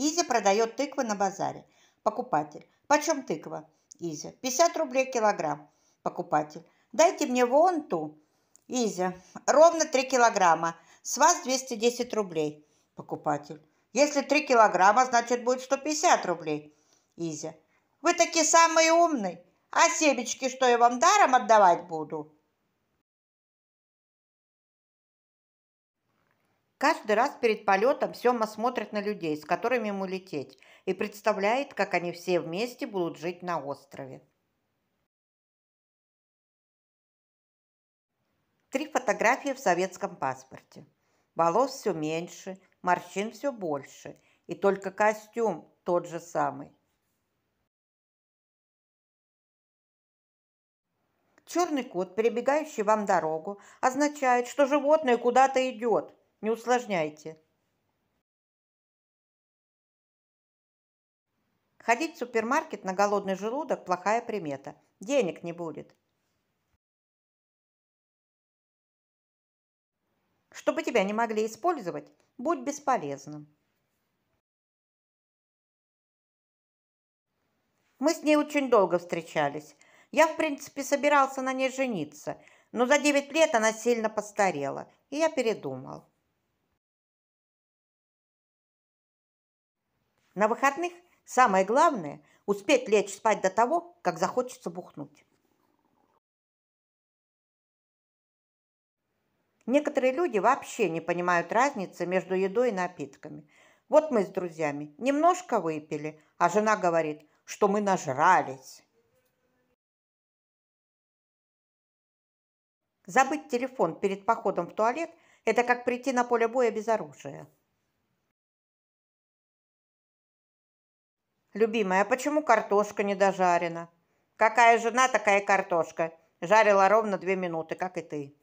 Изя продает тыквы на базаре. Покупатель. Почем тыква? Изя. 50 рублей килограмм. Покупатель. Дайте мне вон ту. Изя. Ровно 3 килограмма. С вас 210 рублей. Покупатель. Если 3 килограмма, значит будет 150 рублей. Изя. Вы такие самые умные. А семечки что я вам даром отдавать буду? Каждый раз перед полетом Сема смотрит на людей, с которыми ему лететь, и представляет, как они все вместе будут жить на острове. Три фотографии в советском паспорте. Волос все меньше, морщин все больше, и только костюм тот же самый. Черный кот, перебегающий вам дорогу, означает, что животное куда-то идет. Не усложняйте. Ходить в супермаркет на голодный желудок – плохая примета. Денег не будет. Чтобы тебя не могли использовать, будь бесполезным. Мы с ней очень долго встречались. Я, в принципе, собирался на ней жениться, но за 9 лет она сильно постарела, и я передумал. На выходных самое главное – успеть лечь спать до того, как захочется бухнуть. Некоторые люди вообще не понимают разницы между едой и напитками. Вот мы с друзьями немножко выпили, а жена говорит, что мы нажрались. Забыть телефон перед походом в туалет – это как прийти на поле боя без оружия. «Любимая, а почему картошка не дожарена?» «Какая жена, такая картошка. Жарила ровно две минуты, как и ты».